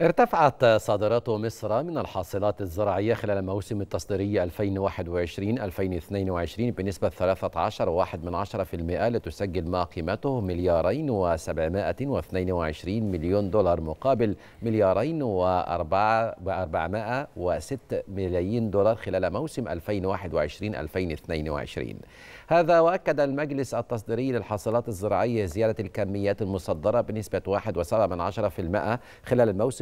ارتفعت صادرات مصر من الحاصلات الزراعية خلال الموسم التصديري 2021-2022 بنسبة 13.1% لتسجل ما قيمته مليارين و722 مليون دولار مقابل مليارين و406 ملايين دولار خلال موسم 2021-2022 هذا وأكد المجلس التصديري للحاصلات الزراعية زيادة الكميات المصدرة بنسبة 1.7% خلال الموسم